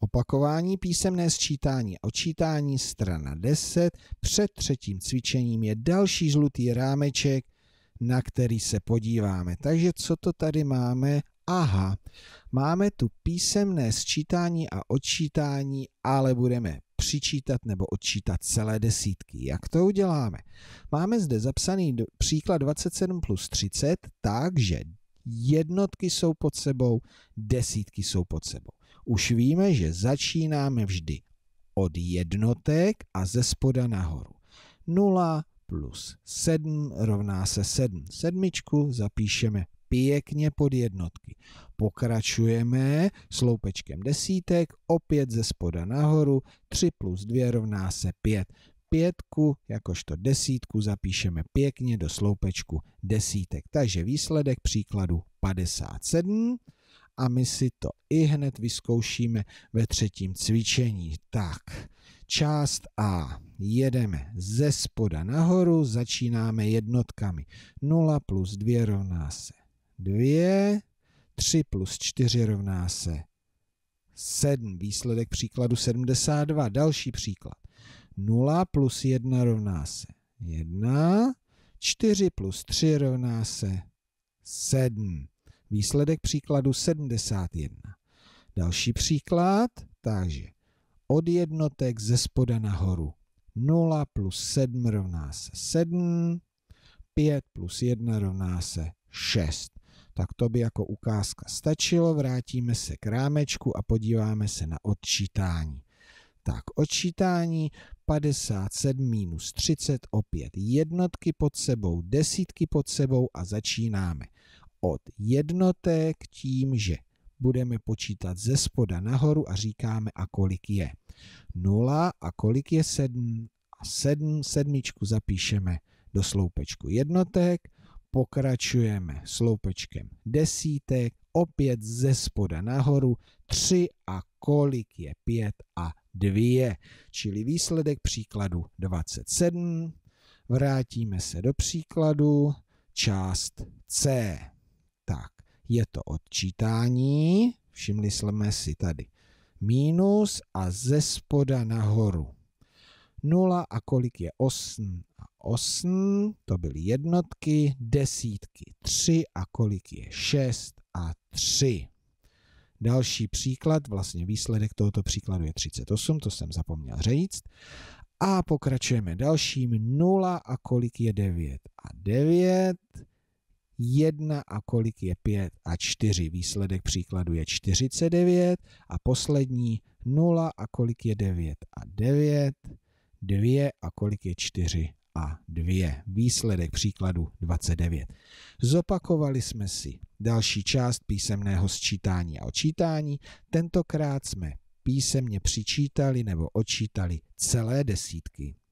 Opakování písemné sčítání a odčítání strana 10 před třetím cvičením je další žlutý rámeček, na který se podíváme. Takže co to tady máme? Aha, máme tu písemné sčítání a odčítání, ale budeme přičítat nebo odčítat celé desítky. Jak to uděláme? Máme zde zapsaný příklad 27 plus 30, takže jednotky jsou pod sebou, desítky jsou pod sebou. Už víme, že začínáme vždy od jednotek a ze spoda nahoru. 0 plus 7 rovná se 7. Sedmičku zapíšeme pěkně pod jednotky. Pokračujeme sloupečkem desítek, opět ze spoda nahoru, 3 plus 2 rovná se 5. Pětku jakožto desítku zapíšeme pěkně do sloupečku desítek. Takže výsledek příkladu 57 a my si to i hned vyzkoušíme ve třetím cvičení. Tak, část A. Jedeme ze spoda nahoru, začínáme jednotkami. 0 plus 2 rovná se 2, 3 plus 4 rovná se 7. Výsledek příkladu 72. Další příklad. 0 plus 1 rovná se 1, 4 plus 3 rovná se 7. Výsledek příkladu 71. Další příklad, takže od jednotek ze spoda nahoru 0 plus 7 rovná se 7, 5 plus 1 rovná se 6. Tak to by jako ukázka stačilo, vrátíme se k rámečku a podíváme se na odčítání. Tak odčítání 57 minus 30, opět jednotky pod sebou, desítky pod sebou a začínáme od jednotek tím, že budeme počítat ze spoda nahoru a říkáme, a kolik je. 0 a kolik je 7 a 7, sedmičku zapíšeme do sloupečku jednotek, pokračujeme sloupečkem desítek, opět ze spoda nahoru, 3 a kolik je 5 a 2, čili výsledek příkladu 27. Vrátíme se do příkladu, část C. Tak, je to odčítání, všimli jsme si tady minus a ze spoda nahoru. 0 a kolik je 8 a 8, to byly jednotky, desítky 3 a kolik je 6 a 3. Další příklad, vlastně výsledek tohoto příkladu je 38, to jsem zapomněl říct. A pokračujeme dalším 0 a kolik je 9 a 9, 1 a kolik je 5 a 4. Výsledek příkladu je 49 a poslední 0 a kolik je 9 a 9, 2 a kolik je 4 a 2. Výsledek příkladu 29. Zopakovali jsme si další část písemného sčítání a očítání. Tentokrát jsme písemně přičítali nebo očítali celé desítky.